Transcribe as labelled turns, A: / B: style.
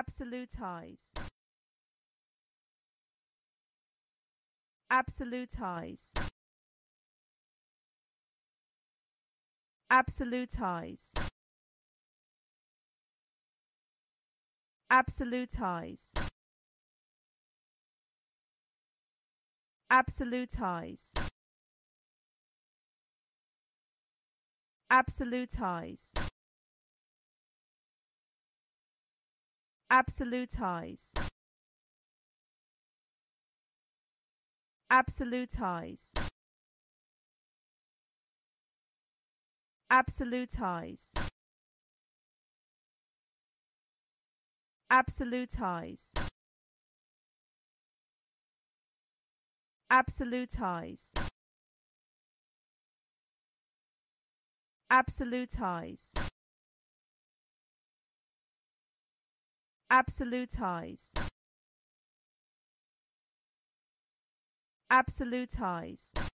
A: absolutize absolutize absolutize absolutize absolutize absolutize absolutize absolutize absolutize absolutize absolutize absolutize absolutize absolutize